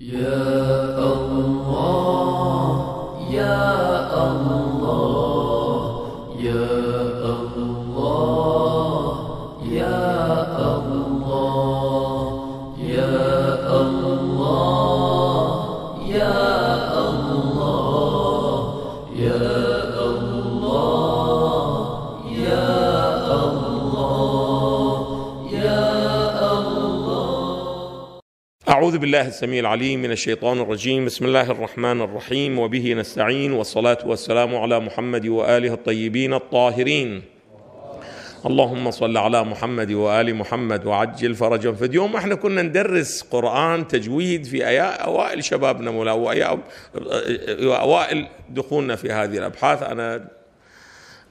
Yeah. بالله السميع العليم من الشيطان الرجيم بسم الله الرحمن الرحيم وبه نستعين والصلاه والسلام على محمد واله الطيبين الطاهرين اللهم صل على محمد وال محمد وعجل فرجا فاليوم احنا كنا ندرس قران تجويد في أياء اوائل شبابنا ملا اوائل دخولنا في هذه الابحاث انا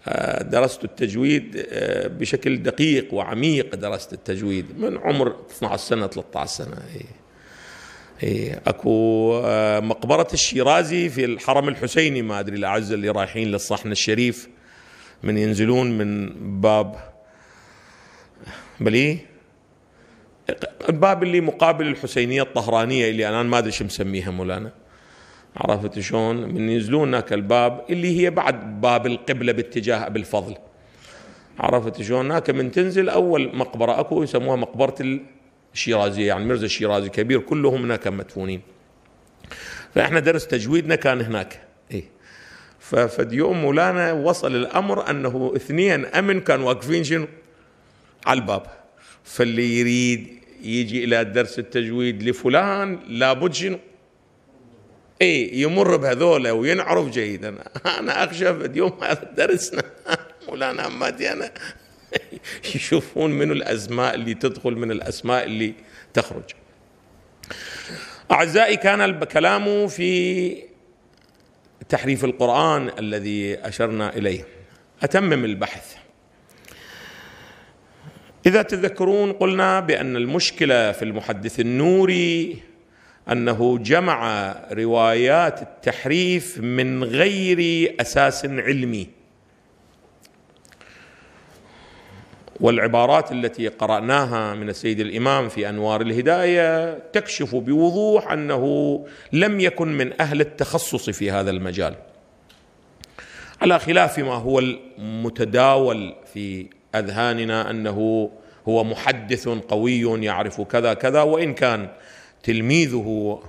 آه، درست التجويد آه، بشكل دقيق وعميق درست التجويد من عمر 12 سنه 13 سنه إيه. إيه، اكو آه، مقبره الشيرازي في الحرم الحسيني ما ادري الاعز اللي رايحين للصحن الشريف من ينزلون من باب بلي الباب اللي مقابل الحسينيه الطهرانيه اللي انا ما ادري شو مسميها مولانا عرفت شلون؟ من ينزلون هناك الباب اللي هي بعد باب القبله باتجاه ابي الفضل عرفت شلون؟ هناك من تنزل اول مقبره اكو يسموها مقبره الشيرازي يعني مرزا الشيرازي كبير كلهم هناك مدفونين فاحنا درس تجويدنا كان هناك إيه ففد يوم مولانا وصل الامر انه اثنين امن كانوا واقفين شنو على الباب فاللي يريد يجي الى درس التجويد لفلان لابد شنو اي يمر بهذولا وينعرف جيدا انا اخشى في يوم درسنا مولانا عماتي انا يشوفون من الأسماء اللي تدخل من الأسماء اللي تخرج أعزائي كان الكلام في تحريف القرآن الذي أشرنا إليه أتمم البحث إذا تذكرون قلنا بأن المشكلة في المحدث النوري أنه جمع روايات التحريف من غير أساس علمي والعبارات التي قرأناها من السيد الإمام في أنوار الهداية تكشف بوضوح أنه لم يكن من أهل التخصص في هذا المجال على خلاف ما هو المتداول في أذهاننا أنه هو محدث قوي يعرف كذا كذا وإن كان تلميذه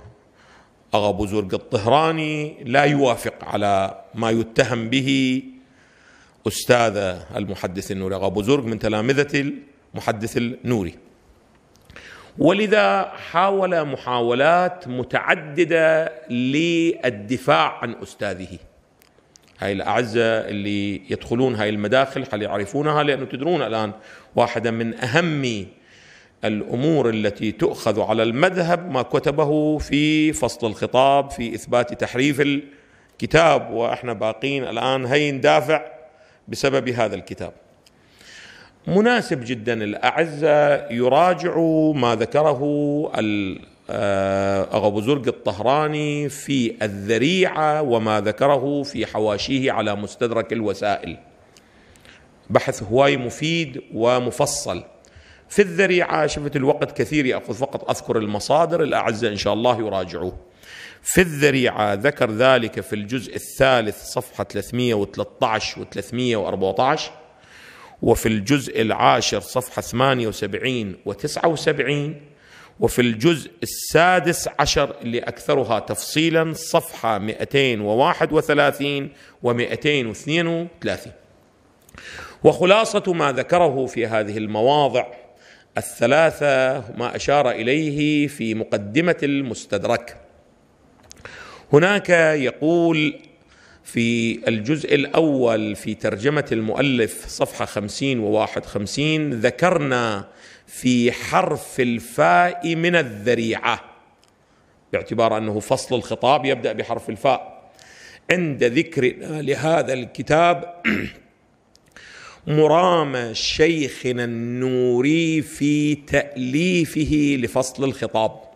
أغا بزرق الطهراني لا يوافق على ما يتهم به أستاذة المحدث النوري أبو زرق من تلامذة المحدث النوري ولذا حاول محاولات متعددة للدفاع عن أستاذه هاي الأعزة اللي يدخلون هاي المداخل هل يعرفونها لأنه تدرون الآن واحدة من أهم الأمور التي تؤخذ على المذهب ما كتبه في فصل الخطاب في إثبات تحريف الكتاب وإحنا باقين الآن هين ندافع بسبب هذا الكتاب مناسب جدا الأعزة يراجعوا ما ذكره آه، أبو زرق الطهراني في الذريعة وما ذكره في حواشيه على مستدرك الوسائل بحث هواي مفيد ومفصل في الذريعة شفت الوقت كثير يأخذ فقط أذكر المصادر الأعزة إن شاء الله يراجعوه في الذريعة ذكر ذلك في الجزء الثالث صفحة 313 و 314 وفي الجزء العاشر صفحة 78 و 79 وفي الجزء السادس عشر اللي أكثرها تفصيلا صفحة 231 و 232 وخلاصة ما ذكره في هذه المواضع الثلاثة ما أشار إليه في مقدمة المستدرك هناك يقول في الجزء الأول في ترجمة المؤلف صفحة خمسين وواحد خمسين ذكرنا في حرف الفاء من الذريعة باعتبار أنه فصل الخطاب يبدأ بحرف الفاء عند ذكرنا لهذا الكتاب مرام شيخنا النوري في تأليفه لفصل الخطاب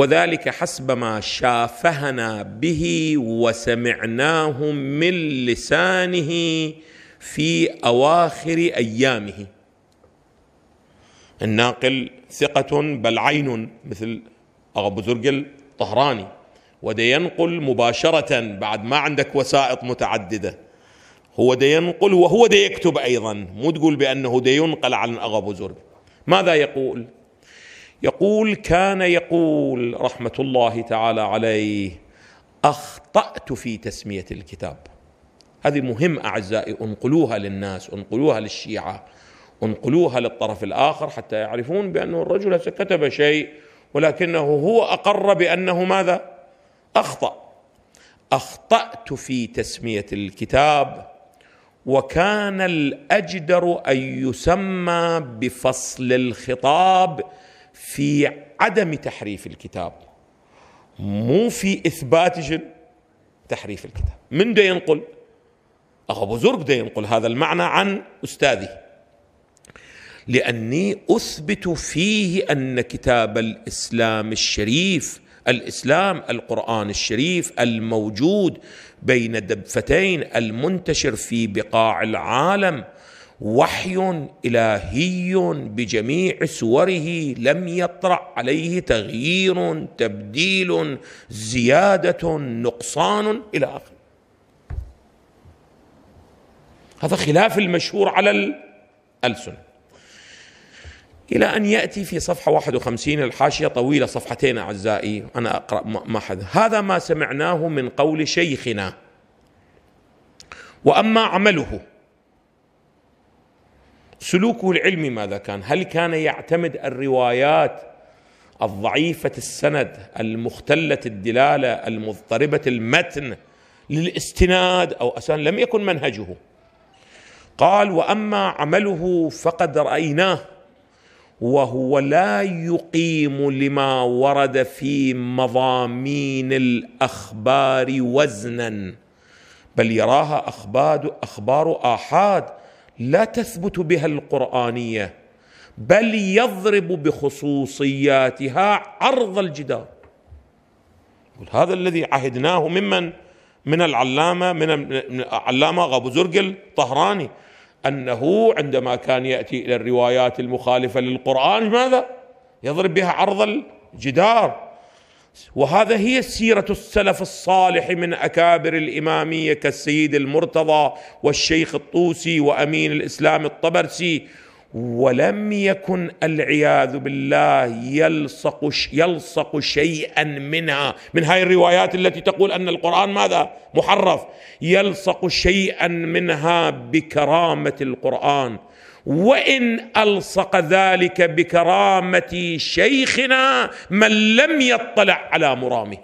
وذلك حسب ما شافهنا به وسمعناه من لسانه في اواخر ايامه الناقل ثقة بل عين مثل أغا بزرق الطهراني وده ينقل مباشرة بعد ما عندك وسائط متعددة هو ده ينقل وهو ده يكتب أيضا مو تقول بأنه ده ينقل عن أغا بزرق ماذا يقول يقول كان يقول رحمه الله تعالى عليه اخطات في تسميه الكتاب هذه مهم اعزائي انقلوها للناس انقلوها للشيعه انقلوها للطرف الاخر حتى يعرفون بانه الرجل كتب شيء ولكنه هو اقر بانه ماذا اخطا اخطات في تسميه الكتاب وكان الاجدر ان يسمى بفصل الخطاب في عدم تحريف الكتاب مو في إثبات جن تحريف الكتاب من ده ينقل أخو بزرق ده ينقل هذا المعنى عن أستاذه لأني أثبت فيه أن كتاب الإسلام الشريف الاسلام القران الشريف الموجود بين دفتين المنتشر في بقاع العالم وحي الهي بجميع صوره لم يطرا عليه تغيير تبديل زياده نقصان الى اخره هذا خلاف المشهور على الالسن إلى أن يأتي في صفحة 51 الحاشية طويلة صفحتين أعزائي أنا أقرأ ما حد هذا ما سمعناه من قول شيخنا وأما عمله سلوكه العلمي ماذا كان هل كان يعتمد الروايات الضعيفة السند المختلة الدلالة المضطربة المتن للاستناد أو اساسا لم يكن منهجه قال وأما عمله فقد رأيناه وهو لا يقيم لما ورد في مضامين الأخبار وزنا بل يراها أخبار أخبار آحاد لا تثبت بها القرانيه بل يضرب بخصوصياتها عرض الجدار هذا الذي عهدناه ممن من العلامه من العلامه غابو زرقل طهراني انه عندما كان ياتي الى الروايات المخالفه للقران ماذا؟ يضرب بها عرض الجدار وهذا هي سيرة السلف الصالح من أكابر الإمامية كالسيد المرتضى والشيخ الطوسي وأمين الإسلام الطبرسي ولم يكن العياذ بالله يلصق يلصق شيئا منها من هاي الروايات التي تقول ان القران ماذا محرف يلصق شيئا منها بكرامه القران وان الصق ذلك بكرامه شيخنا من لم يطلع على مرامه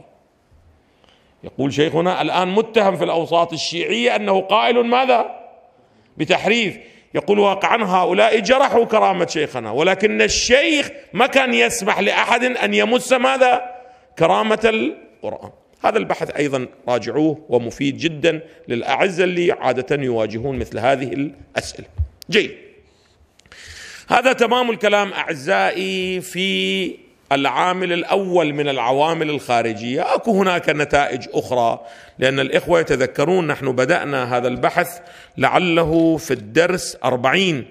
يقول شيخنا الان متهم في الاوساط الشيعيه انه قائل ماذا بتحريف يقول واقعا هؤلاء جرحوا كرامه شيخنا ولكن الشيخ ما كان يسمح لاحد ان يمس ماذا كرامه القران هذا البحث ايضا راجعوه ومفيد جدا للاعزه اللي عاده يواجهون مثل هذه الاسئله جيد هذا تمام الكلام اعزائي في العامل الاول من العوامل الخارجيه، اكو هناك نتائج اخرى لان الاخوه يتذكرون نحن بدانا هذا البحث لعله في الدرس 40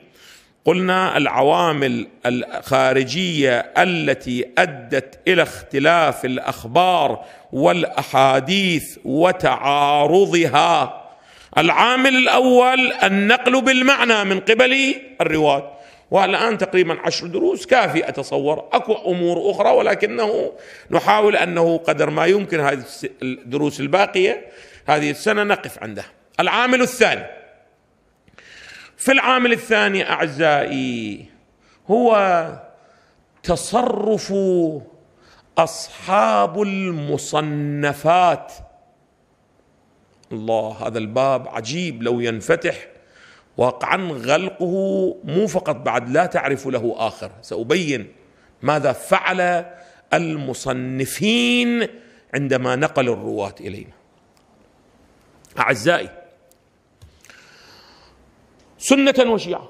قلنا العوامل الخارجيه التي ادت الى اختلاف الاخبار والاحاديث وتعارضها العامل الاول النقل بالمعنى من قبل الرواه والآن تقريبا عشر دروس كافي أتصور أكو أمور أخرى ولكنه نحاول أنه قدر ما يمكن هذه الدروس الباقية هذه السنة نقف عندها العامل الثاني في العامل الثاني أعزائي هو تصرف أصحاب المصنفات الله هذا الباب عجيب لو ينفتح واقعا غلقه مو فقط بعد لا تعرف له آخر سأبين ماذا فعل المصنفين عندما نقل الرواة إلينا أعزائي سنة وشيعة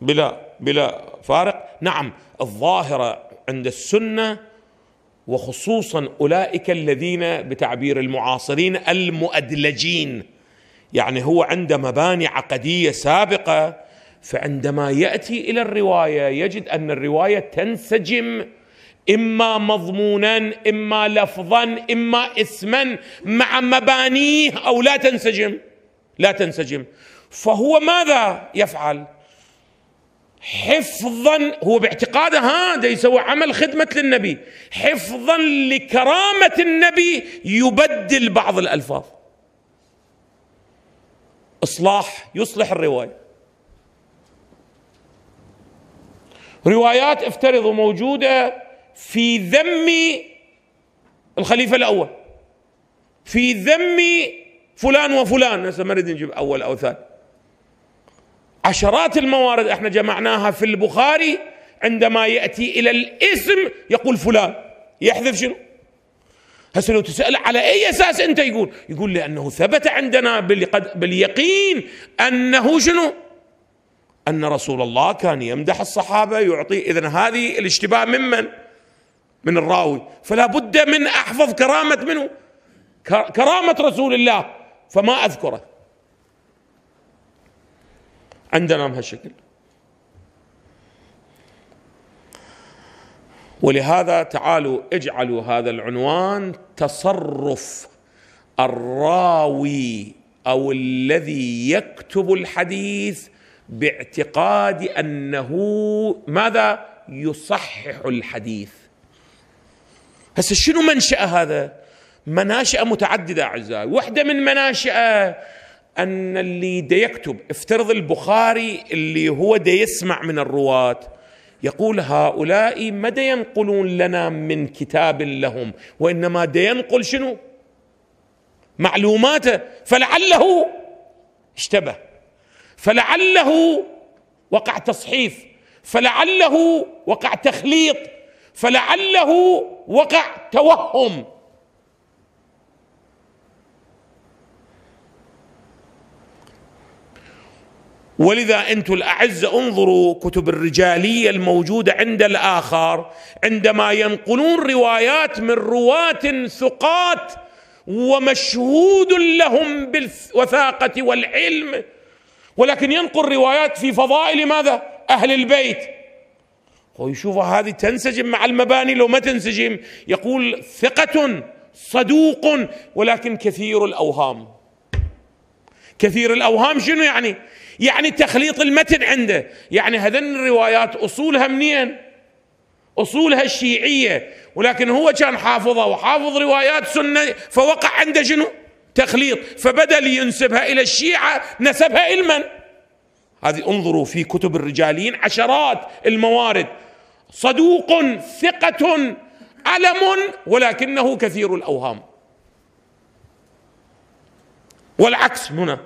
بلا بلا فارق نعم الظاهرة عند السنة وخصوصا أولئك الذين بتعبير المعاصرين المؤدلجين يعني هو عنده مباني عقديه سابقه فعندما ياتي الى الروايه يجد ان الروايه تنسجم اما مضمونا اما لفظا اما اسما مع مبانيه او لا تنسجم لا تنسجم فهو ماذا يفعل حفظا هو باعتقاده هذا يسوي عمل خدمة للنبي حفظا لكرامة النبي يبدل بعض الألفاظ إصلاح يصلح الرواية روايات افترضوا موجودة في ذم الخليفة الأول في ذم فلان وفلان هسه ما نريد نجيب أول أو ثاني عشرات الموارد احنا جمعناها في البخاري عندما يأتي إلى الاسم يقول فلان يحذف شنو هسه لو تسأل على أي أساس أنت يقول يقول لأنه ثبت عندنا باليقين أنه شنو أن رسول الله كان يمدح الصحابة يعطي إذا هذه الاشتباه ممن من الراوي فلا بد من أحفظ كرامة منه كرامة رسول الله فما أذكره عندنا بهالشكل ولهذا تعالوا اجعلوا هذا العنوان تصرف الراوي او الذي يكتب الحديث باعتقاد انه ماذا يصحح الحديث هسه شنو منشأ هذا مناشئ متعدده اعزائي واحده من مناشئه ان اللي دا يكتب افترض البخاري اللي هو دا يسمع من الرواه يقول هؤلاء ما ينقلون لنا من كتاب لهم وإنما ينقل شنو معلوماته فلعله اشتبه فلعله وقع تصحيف فلعله وقع تخليط فلعله وقع توهم ولذا انتم الاعزه انظروا كتب الرجاليه الموجوده عند الاخر عندما ينقلون روايات من رواه ثقات ومشهود لهم بالوثاقه والعلم ولكن ينقل روايات في فضائل ماذا؟ اهل البيت ويشوفها هذه تنسجم مع المباني لو ما تنسجم يقول ثقه صدوق ولكن كثير الاوهام كثير الاوهام شنو يعني؟ يعني تخليط المتن عنده، يعني هذن الروايات اصولها منين؟ اصولها الشيعيه ولكن هو كان حافظها وحافظ روايات سنه فوقع عنده شنو؟ تخليط فبدل ينسبها الى الشيعه نسبها الى من؟ هذه انظروا في كتب الرجاليين عشرات الموارد صدوق ثقة علم ولكنه كثير الأوهام والعكس هنا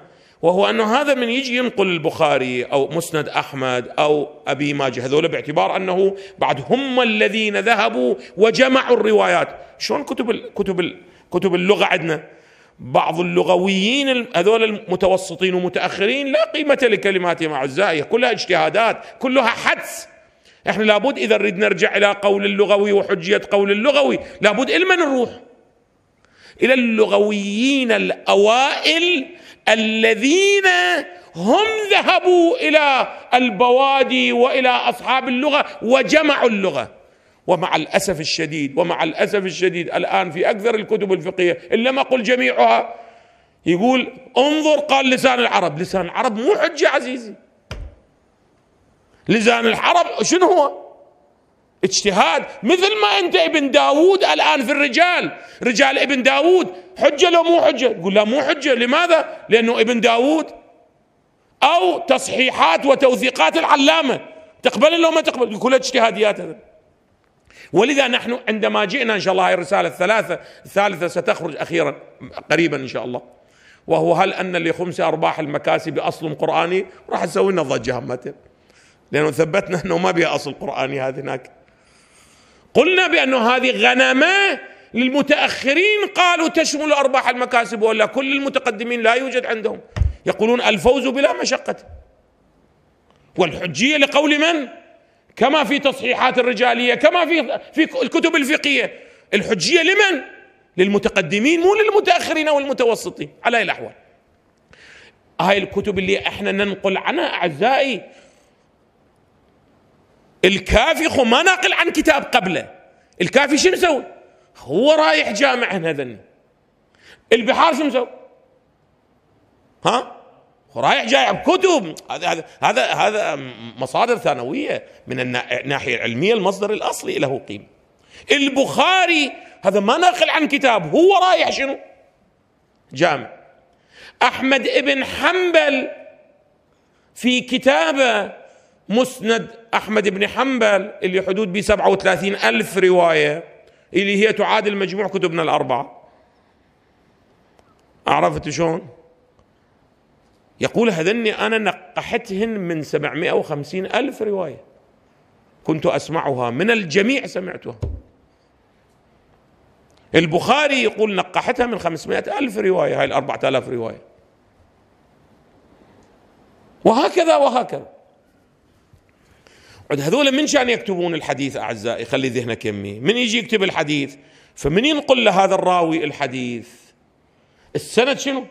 وهو أنه هذا من يجي ينقل البخاري أو مسند أحمد أو أبي ماجه هذول باعتبار أنه بعد هم الذين ذهبوا وجمعوا الروايات شلون كتب كتب كتب اللغة عندنا بعض اللغويين هذول المتوسطين ومتأخرين لا قيمة لكلماتهم أعزائي كلها اجتهادات كلها حدس احنا لابد إذا نريد نرجع إلى قول اللغوي وحجية قول اللغوي لابد إلما نروح الى اللغويين الاوائل الذين هم ذهبوا الى البوادي والى اصحاب اللغه وجمعوا اللغه ومع الاسف الشديد ومع الاسف الشديد الان في اكثر الكتب الفقهيه الا ما قل جميعها يقول انظر قال لسان العرب لسان العرب مو حجه عزيزي لسان العرب شنو هو اجتهاد مثل ما انت ابن داوود الان في الرجال رجال ابن داوود حجه لو مو حجه يقول لا مو حجه لماذا لانه ابن داوود او تصحيحات وتوثيقات العلامه تقبل لو ما تقبل كل اجتهاديات هذا ولذا نحن عندما جئنا ان شاء الله هاي الرساله الثلاثه الثالثه ستخرج اخيرا قريبا ان شاء الله وهو هل ان لخمس ارباح المكاسب اصل قراني راح تسوي لنا ضجه همتين لانه ثبتنا انه ما بها اصل قراني هذه هناك قلنا بأن هذه غنمة للمتأخرين قالوا تشمل أرباح المكاسب ولا كل المتقدمين لا يوجد عندهم يقولون الفوز بلا مشقة والحجية لقول من؟ كما في تصحيحات الرجالية كما في في الكتب الفقهية الحجية لمن؟ للمتقدمين مو للمتأخرين أو المتوسطين على الأحوال هاي الكتب اللي احنا ننقل عنها أعزائي الكافي خو ما ناقل عن كتاب قبله الكافي شنو سوي هو رايح جامع هذا البحار شنو سوي ها رايح جاي كتب هذا هذا هذا هذا مصادر ثانويه من الناحيه العلميه المصدر الاصلي له قيمه البخاري هذا ما ناقل عن كتاب هو رايح شنو جامع احمد ابن حنبل في كتابه مسند أحمد بن حنبل اللي حدود ب 37 ألف رواية اللي هي تعادل مجموع كتبنا الأربعة عرفت شلون؟ يقول هذني أنا نقحتهن من 750 ألف رواية كنت أسمعها من الجميع سمعتها البخاري يقول نقحتها من 500 ألف رواية هاي الأربعة آلاف رواية وهكذا وهكذا عد هذول من شان يكتبون الحديث اعزائي خلي ذهنك يمي من يجي يكتب الحديث فمن ينقل لهذا الراوي الحديث السند شنو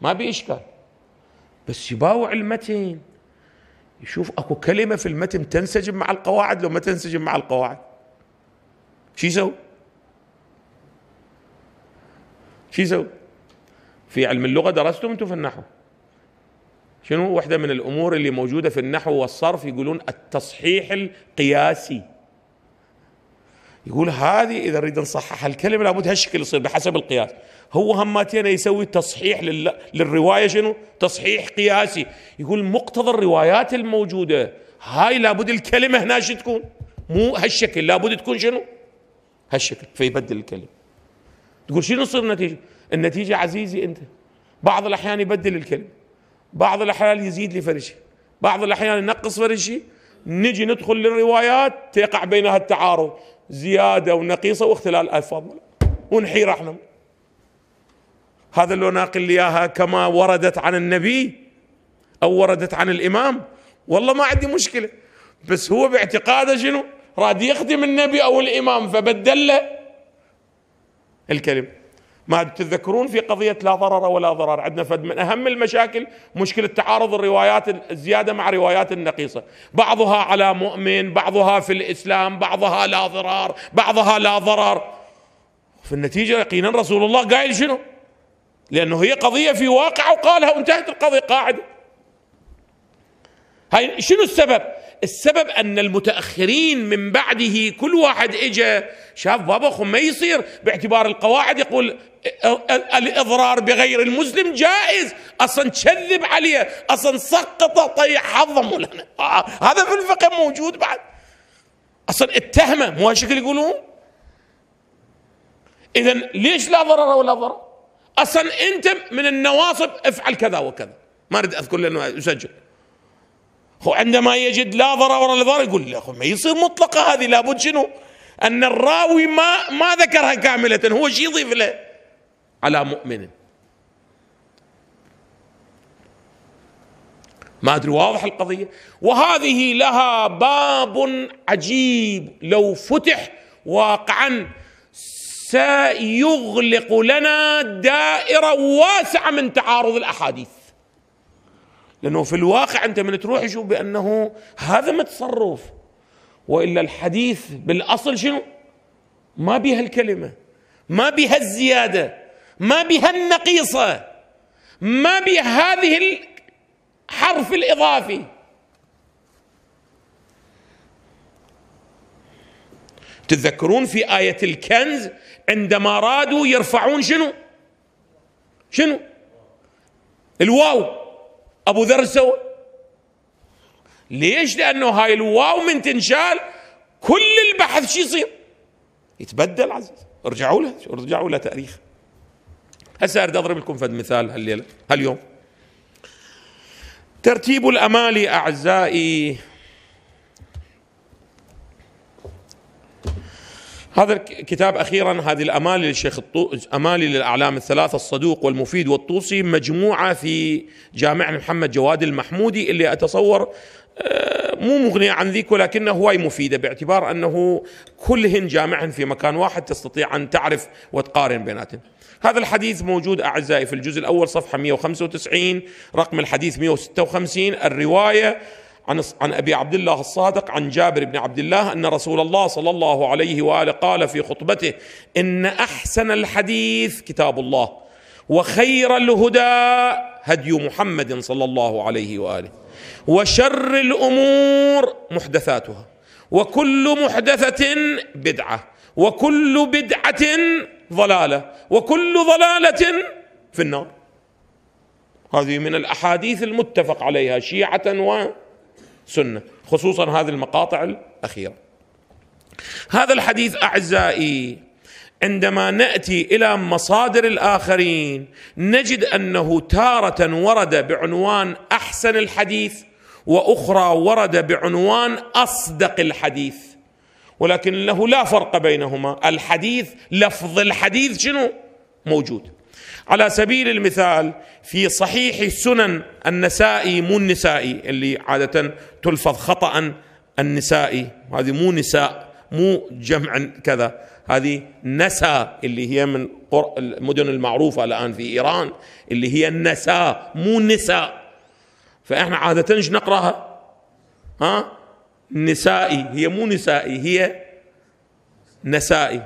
ما بي اشكال بس يباوع المتن يشوف اكو كلمه في المتن تنسجم مع القواعد لو ما تنسجم مع القواعد شو يسوي؟ شو يسوي؟ في علم اللغه درستم انتم في النحو شنو واحدة من الأمور اللي موجودة في النحو والصرف يقولون التصحيح القياسي يقول هذه إذا نريد نصحح الكلمة لابد هالشكل يصير بحسب القياس هو هماتين يسوي تصحيح لل... للرواية شنو تصحيح قياسي يقول مقتضى الروايات الموجودة هاي لابد الكلمة هنا شو تكون مو هالشكل لابد تكون شنو هالشكل فيبدل الكلمة تقول شنو تصير النتيجة النتيجة عزيزي أنت بعض الأحيان يبدل الكلمة بعض الأحيان يزيد لي فرشي بعض الأحيان ينقص فرشي نجي ندخل للروايات تقع بينها التعارض زيادة ونقيصة واختلال ألفاظ ونحير احنا هذا اللي ناقل لي اياها كما وردت عن النبي او وردت عن الامام والله ما عندي مشكله بس هو باعتقاده شنو؟ راد يخدم النبي او الامام فبدل له الكلمه ما تتذكرون في قضية لا ضرر ولا ضرر عندنا فد من أهم المشاكل مشكلة تعارض الروايات الزيادة مع روايات النقيصة بعضها على مؤمن بعضها في الإسلام بعضها لا ضرار بعضها لا ضرر في النتيجة يقينا رسول الله قايل شنو لأنه هي قضية في واقع وقالها وانتهت القضية قاعدة هاي شنو السبب السبب ان المتاخرين من بعده كل واحد اجى شاف بابا ما يصير باعتبار القواعد يقول الاضرار بغير المسلم جائز اصلا تشذب عليه اصلا سقطه طيح حظمه لنا هذا في الفقه موجود بعد اصلا اتهمه مو هالشكل يقولون اذا ليش لا ضرر ولا ضرر اصلا انت من النواصب افعل كذا وكذا ما اريد اذكر لانه يسجل هو عندما يجد لا ضرر ولا ضرر يقول لا ما يصير مطلقه هذه لابد شنو ان الراوي ما ما ذكرها كامله هو شيء يضيف له على مؤمن ما ادري واضح القضيه وهذه لها باب عجيب لو فتح واقعا سيغلق لنا دائره واسعه من تعارض الاحاديث لانه في الواقع انت من تروح تشوف بانه هذا ما تصرف والا الحديث بالاصل شنو ما بها الكلمه ما بها الزياده ما بها النقيصة ما بهذه الحرف الإضافي تتذكرون في آية الكنز عندما رادوا يرفعون شنو شنو الواو أبو ذر سوى ليش لأنه هاي الواو من تنشال كل البحث شو يصير يتبدل عزيز ارجعوا له ارجعوا له تاريخ هسه اريد اضرب لكم فد مثال هالليله هاليوم ترتيب الامالي اعزائي هذا الكتاب اخيرا هذه الامالي للشيخ الطو... امالي للاعلام الثلاثه الصدوق والمفيد والطوسي مجموعه في جامع محمد جواد المحمودي اللي اتصور آه، مو مغنية عن ذيك ولكنها هواي مفيدة باعتبار أنه كلهن جامعهن في مكان واحد تستطيع أن تعرف وتقارن بيناتهن هذا الحديث موجود أعزائي في الجزء الأول صفحة 195 رقم الحديث 156 الرواية عن عن ابي عبد الله الصادق عن جابر بن عبد الله ان رسول الله صلى الله عليه واله قال في خطبته ان احسن الحديث كتاب الله وخير الهدى هدي محمد صلى الله عليه واله وشر الامور محدثاتها وكل محدثه بدعه وكل بدعه ضلاله وكل ضلاله في النار هذه من الاحاديث المتفق عليها شيعه وسنه خصوصا هذه المقاطع الاخيره هذا الحديث اعزائي عندما ناتي الى مصادر الاخرين نجد انه تاره ورد بعنوان احسن الحديث واخرى ورد بعنوان اصدق الحديث ولكن له لا فرق بينهما الحديث لفظ الحديث شنو موجود على سبيل المثال في صحيح سنن النسائي مو النسائي اللي عادة تلفظ خطأ النسائي هذه مو نساء مو جمع كذا هذه نسا اللي هي من المدن المعروفة الآن في إيران اللي هي النسا مو نسا فإحنا عادة ايش نقرأها ها نسائي هي مو نسائي هي نسائي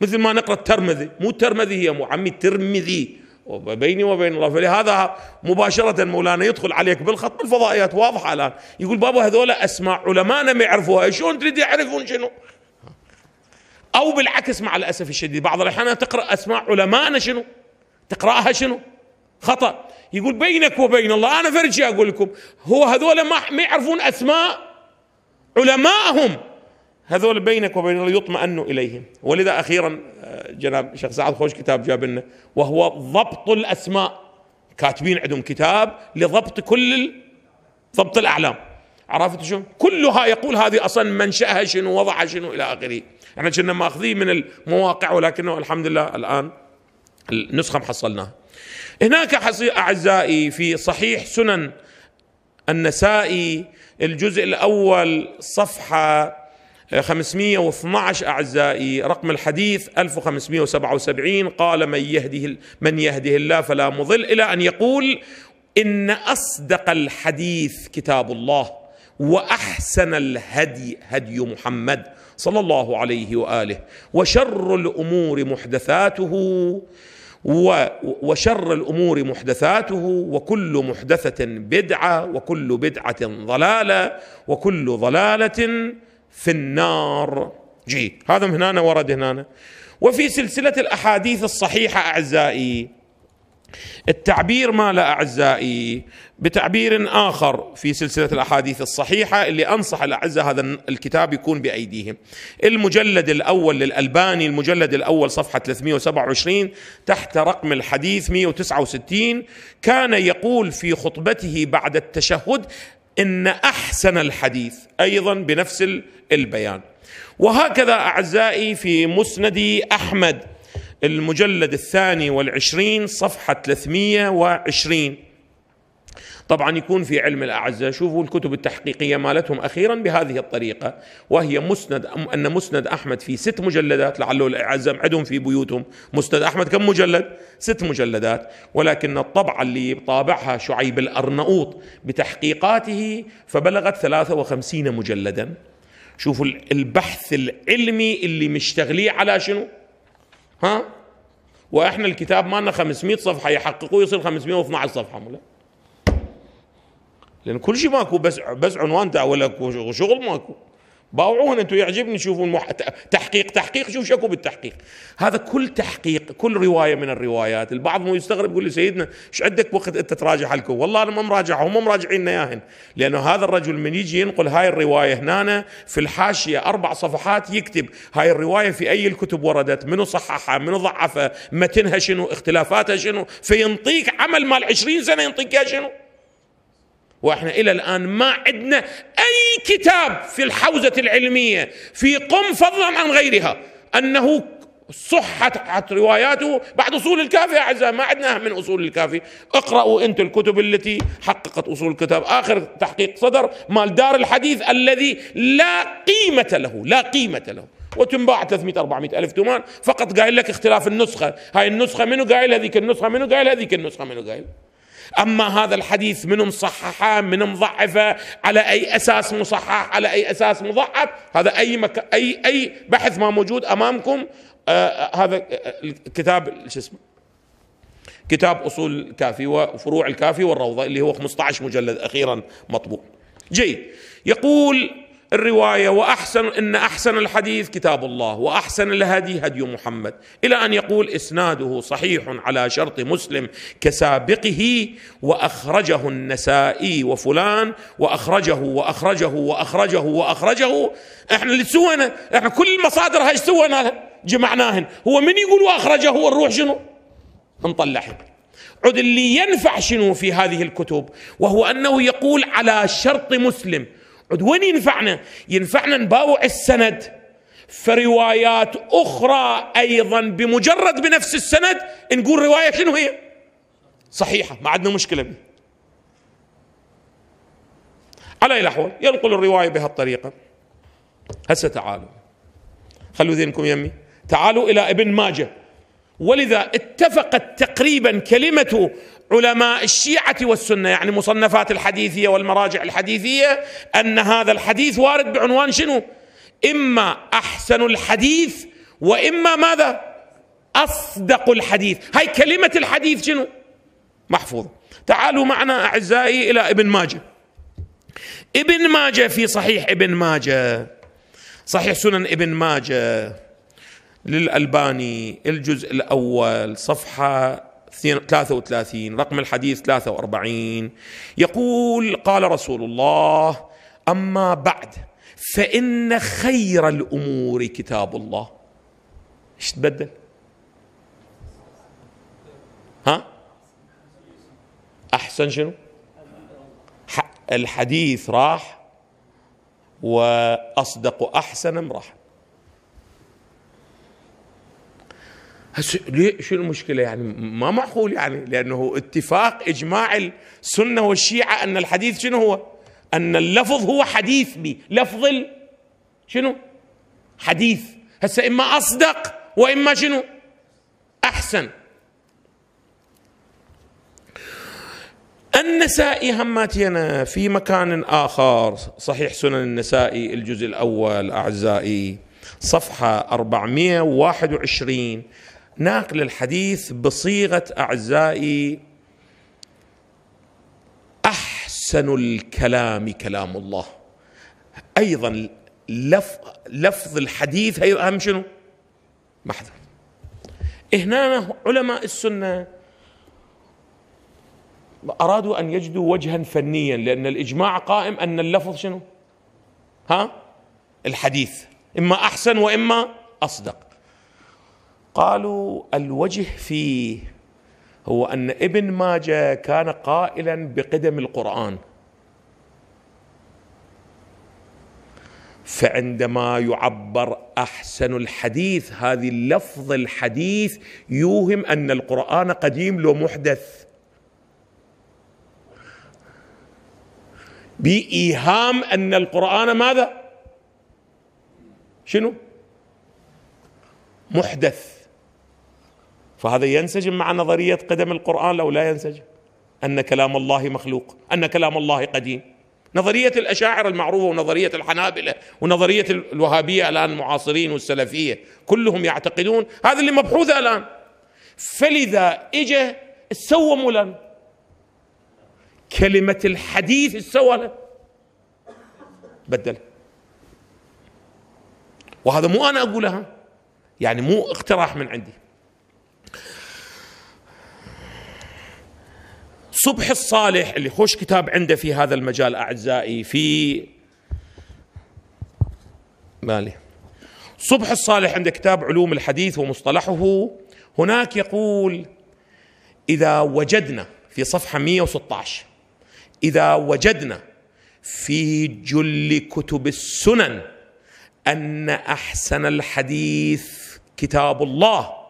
مثل ما نقرأ الترمذي مو الترمذي هي مو عمي الترمذي وبيني وبين الله فلهذا مباشرة مولانا يدخل عليك بالخط الفضائيات واضحة الآن يقول بابا هذول أسماء علماءنا ما يعرفوها شلون تريد يعرفون شنو او بالعكس مع الاسف الشديد بعض الاحيان تقرا اسماء علمائنا شنو تقراها شنو خطا يقول بينك وبين الله انا فرجي اقول لكم هو هذول ما ما يعرفون اسماء علمائهم هذول بينك وبين الله يطمئن اليهم ولذا اخيرا آه، جناب شيخ سعد خوش كتاب جاب لنا وهو ضبط الاسماء كاتبين عندهم كتاب لضبط كل ضبط الاعلام عرفت شو كلها يقول هذه اصلا منشاها شنو وضعها شنو الى اخره احنا كنا ماخذيه من المواقع ولكنه الحمد لله الان النسخه محصلناها هناك اعزائي في صحيح سنن النسائي الجزء الاول صفحه 512 أعزائي رقم الحديث 1577 قال من يهده من يهده الله فلا مضل إلى أن يقول إن أصدق الحديث كتاب الله وأحسن الهدي هدي محمد صلى الله عليه واله وشر الامور محدثاته وشر الامور محدثاته وكل محدثه بدعه وكل بدعه ضلاله وكل ضلاله في النار جي هذا من هنا ورد هنا وفي سلسله الاحاديث الصحيحه اعزائي التعبير لا اعزائي بتعبير آخر في سلسلة الأحاديث الصحيحة اللي أنصح الأعزة هذا الكتاب يكون بأيديهم المجلد الأول للألباني المجلد الأول صفحة 327 تحت رقم الحديث 169 كان يقول في خطبته بعد التشهد إن أحسن الحديث أيضا بنفس البيان وهكذا أعزائي في مسندي أحمد المجلد الثاني والعشرين صفحة 320 طبعا يكون في علم الأعزة شوفوا الكتب التحقيقية مالتهم أخيرا بهذه الطريقة وهي مسند أن مسند أحمد في ست مجلدات لعله الأعزة عندهم في بيوتهم مسند أحمد كم مجلد؟ ست مجلدات ولكن الطبعة اللي طابعها شعيب الأرنؤوط بتحقيقاته فبلغت 53 مجلدا شوفوا البحث العلمي اللي مشتغليه على شنو؟ ها؟ واحنا الكتاب مالنا 500 صفحه يحققوه يصير 512 صفحه ملا لان كل شيء ماكو بس بس عنوان تاع ولا شغل ماكو باوعوهن انتم يعجبني تشوفون تحقيق تحقيق شوف شكو بالتحقيق هذا كل تحقيق كل روايه من الروايات البعض مو يستغرب يقول لي سيدنا ايش عندك وقت انت تراجع حلكم والله انا ما مراجع هم مراجعين ياهن لانه هذا الرجل من يجي ينقل هاي الروايه هنا في الحاشيه اربع صفحات يكتب هاي الروايه في اي الكتب وردت منو صححها منو ضعفها متنها شنو اختلافاتها شنو فينطيك عمل مال 20 سنه ينطيك شنو واحنا الى الان ما عندنا اي كتاب في الحوزه العلميه في قم فضلا عن غيرها انه صحت رواياته بعد اصول الكافي يا اعزائي ما عندنا من اصول الكافي اقرأوا انتم الكتب التي حققت اصول الكتاب اخر تحقيق صدر مال دار الحديث الذي لا قيمه له لا قيمه له وتنباع 300 400 الف تومان فقط قايل لك اختلاف النسخه هاي النسخه منو قايل هذيك النسخه منو قايل هذيك النسخه منو قايل أما هذا الحديث من مصححه من مضعفه على أي أساس مصحح على أي أساس مضعف هذا أي مك... أي أي بحث ما موجود أمامكم آه, آه، هذا آه، الكتاب شو اسمه كتاب أصول الكافي وفروع الكافي والروضة اللي هو 15 مجلد أخيرا مطبوع جيد يقول الروايه واحسن ان احسن الحديث كتاب الله واحسن الهدي هدي محمد الى ان يقول اسناده صحيح على شرط مسلم كسابقه واخرجه النسائي وفلان واخرجه واخرجه واخرجه واخرجه احنا اللي سوينا احنا كل المصادر هاي سوينا جمعناهن هو من يقول واخرجه الروح شنو نطلعهن عد اللي ينفع شنو في هذه الكتب وهو انه يقول على شرط مسلم عد وين ينفعنا ينفعنا نباوع السند فروايات أخرى أيضا بمجرد بنفس السند نقول رواية شنو هي صحيحة ما عندنا مشكلة بي. على أي الأحوال ينقل الرواية بهالطريقة هسه تعالوا خلوا ذهنكم يمي تعالوا إلى ابن ماجه ولذا اتفقت تقريبا كلمة علماء الشيعة والسنة يعني مصنفات الحديثية والمراجع الحديثية أن هذا الحديث وارد بعنوان شنو إما أحسن الحديث وإما ماذا أصدق الحديث هاي كلمة الحديث شنو محفوظ تعالوا معنا أعزائي إلى ابن ماجه ابن ماجه في صحيح ابن ماجه صحيح سنن ابن ماجه للألباني الجزء الأول صفحة 33 رقم الحديث 43 يقول قال رسول الله أما بعد فإن خير الأمور كتاب الله ايش تبدل ها أحسن شنو الحديث راح وأصدق أحسن راح هسه ليه شو المشكله يعني ما معقول يعني لانه اتفاق اجماع السنه والشيعه ان الحديث شنو هو؟ ان اللفظ هو حديث بي لفظ ال شنو؟ حديث هسه اما اصدق واما شنو؟ احسن النسائي هماتينا في مكان آخر صحيح سنن النسائي الجزء الأول أعزائي صفحة 421 ناقل الحديث بصيغه اعزائي احسن الكلام كلام الله ايضا لف لفظ الحديث هي اهم شنو؟ محذوف هنا علماء السنه ارادوا ان يجدوا وجها فنيا لان الاجماع قائم ان اللفظ شنو؟ ها؟ الحديث اما احسن واما اصدق قالوا الوجه فيه هو أن ابن ماجة كان قائلا بقدم القرآن فعندما يعبر احسن الحديث هذه اللفظ الحديث يوهم ان القران قديم لو محدث بايهام ان القران ماذا شنو محدث فهذا ينسجم مع نظريه قدم القران لو لا ينسجم ان كلام الله مخلوق ان كلام الله قديم نظريه الاشاعره المعروفه ونظريه الحنابله ونظريه الوهابيه الان المعاصرين والسلفيه كلهم يعتقدون هذا اللي مبحوث الان فلذا اجى سوى مولانا كلمه الحديث سوى بدلها وهذا مو انا اقولها يعني مو اقتراح من عندي صبح الصالح اللي خوش كتاب عنده في هذا المجال أعزائي في مالي صبح الصالح عند كتاب علوم الحديث ومصطلحه هناك يقول إذا وجدنا في صفحة 116 إذا وجدنا في جل كتب السنن أن أحسن الحديث كتاب الله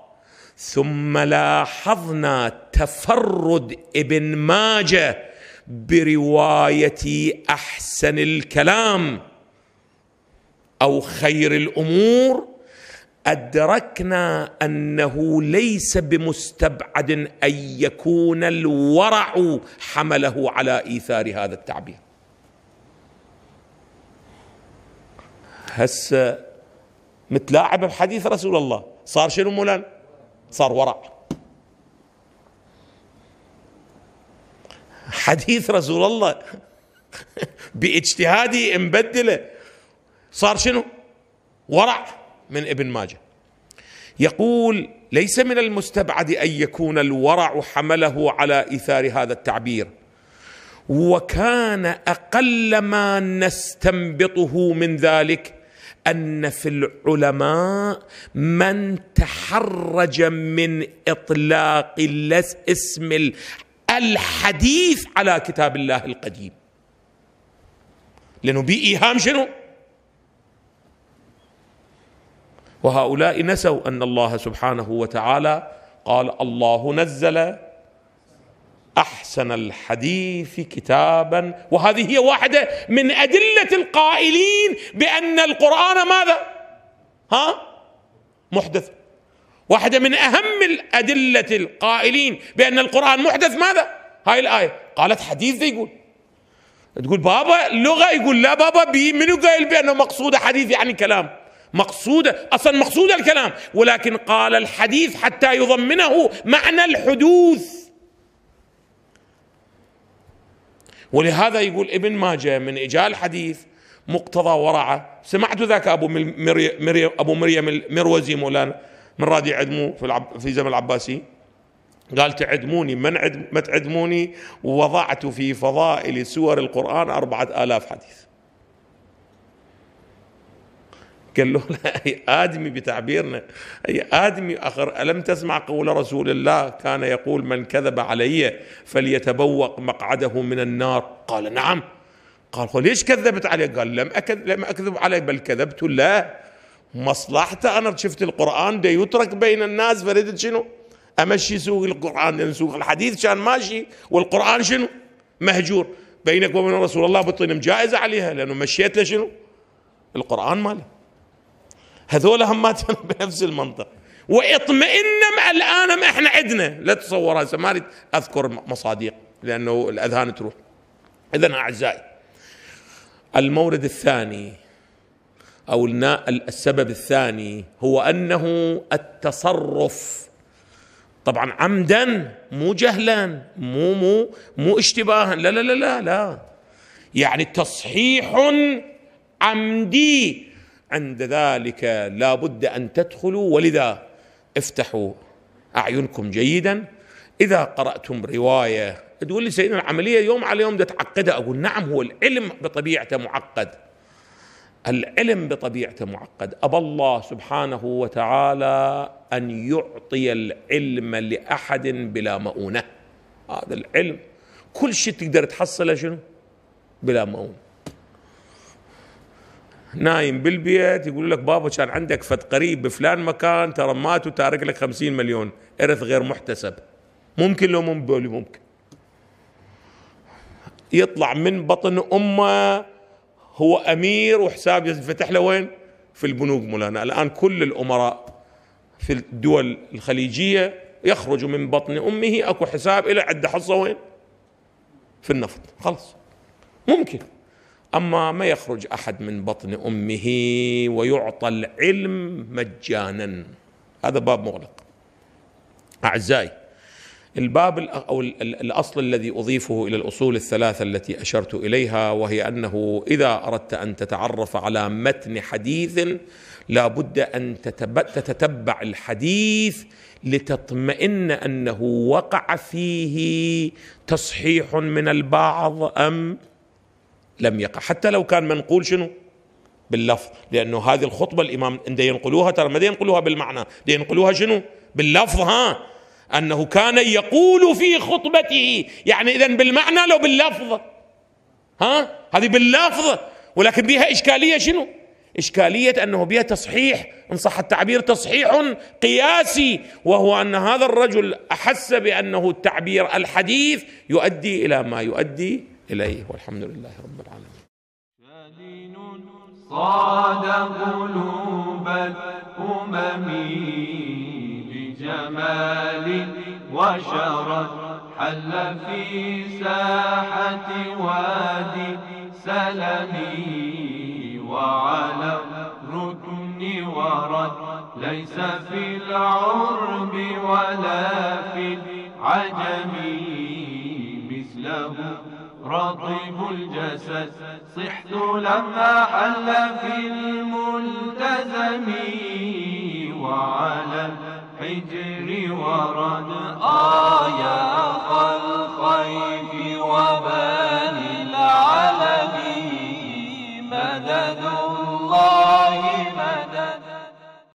ثم لاحظنا تفرد ابن ماجه بروايه احسن الكلام او خير الامور ادركنا انه ليس بمستبعد ان يكون الورع حمله على ايثار هذا التعبير هسه متلاعب بحديث رسول الله صار شنو مولانا صار ورع حديث رسول الله باجتهادي مبدله صار شنو ورع من ابن ماجه يقول ليس من المستبعد ان يكون الورع حمله على اثار هذا التعبير وكان اقل ما نستنبطه من ذلك ان في العلماء من تحرج من اطلاق اسم الحديث على كتاب الله القديم لانه بايهام شنو وهؤلاء نسوا ان الله سبحانه وتعالى قال الله نزل احسن الحديث كتابا وهذه هي واحده من ادله القائلين بان القران ماذا ها محدث واحده من اهم الادله القائلين بان القران محدث ماذا هاي الايه قالت حديث زي يقول تقول بابا لغه يقول لا بابا بي منو قايل بانه مقصوده حديث يعني كلام مقصودة أصلا مقصود الكلام ولكن قال الحديث حتى يضمنه معنى الحدوث ولهذا يقول ابن ماجه من اجال الحديث مقتضى ورعة سمعت ذاك أبو مريم, أبو مريم المروزي مولانا من رادي عدمو في, العب في زمن العباسي قال تعدموني من عدم ما تعدموني وضعت في فضائل سور القرآن أربعة آلاف حديث قال له لا أي آدمي بتعبيرنا أي آدمي آخر ألم تسمع قول رسول الله كان يقول من كذب علي فليتبوق مقعده من النار قال نعم قال ليش كذبت علي قال لم أكذب, لم أكذب علي بل كذبت لا مصلحته أنا شفت القرآن ده يترك بين الناس فريد شنو أمشي سوق القرآن سوق الحديث كان ماشي والقرآن شنو مهجور بينك وبين رسول الله بطين مجائزة عليها لأنه مشيت له شنو القرآن ماله هذول هماتنا بنفس المنطق واطمئن مع الان احنا عندنا لا تصور هسه ما اريد اذكر مصادق لانه الاذهان تروح اذا اعزائي المورد الثاني او السبب الثاني هو انه التصرف طبعا عمدا مو جهلا مو مو مو اشتباها لا لا لا لا لا يعني تصحيح عمدي عند ذلك لا بد أن تدخلوا ولذا افتحوا أعينكم جيدا إذا قرأتم رواية تقول لي سيدنا العملية يوم على يوم ده تعقدها أقول نعم هو العلم بطبيعته معقد العلم بطبيعته معقد أبى الله سبحانه وتعالى أن يعطي العلم لأحد بلا مؤونة هذا العلم كل شيء تقدر تحصله شنو بلا مؤونة نايم بالبيت يقول لك بابا كان عندك فد قريب بفلان مكان ترى مات وتارك لك 50 مليون ارث غير محتسب ممكن لو مو بولي ممكن يطلع من بطن امه هو امير وحساب ينفتح له وين؟ في البنوك مولانا الان كل الامراء في الدول الخليجيه يخرج من بطن امه اكو حساب الى عنده حصه وين؟ في النفط خلص ممكن اما ما يخرج احد من بطن امه ويعطى العلم مجانا هذا باب مغلق اعزائي الباب او الاصل الذي اضيفه الى الاصول الثلاثه التي اشرت اليها وهي انه اذا اردت ان تتعرف على متن حديث لا بد ان تتتبع الحديث لتطمئن انه وقع فيه تصحيح من البعض ام لم يقع حتى لو كان منقول شنو باللفظ لانه هذه الخطبه الامام عند ينقلوها ترى ما ينقلوها بالمعنى ينقلوها شنو باللفظ ها انه كان يقول في خطبته يعني اذا بالمعنى لو باللفظ ها هذه باللفظ ولكن بها اشكاليه شنو إشكالية أنه بها تصحيح إن صح التعبير تصحيح قياسي وهو أن هذا الرجل أحس بأنه التعبير الحديث يؤدي إلى ما يؤدي إليه والحمد لله رب العالمين صاد قلوب الأمم بجمال وشرف حل في ساحة وادي سلمي وعلى الركن ورد ليس في العرب ولا في العجم مثله رطيب الجسد صحت لما حل في الملتزم وعلى الحجر ورد آه يا خلق الخيف وبني العلم مدد الله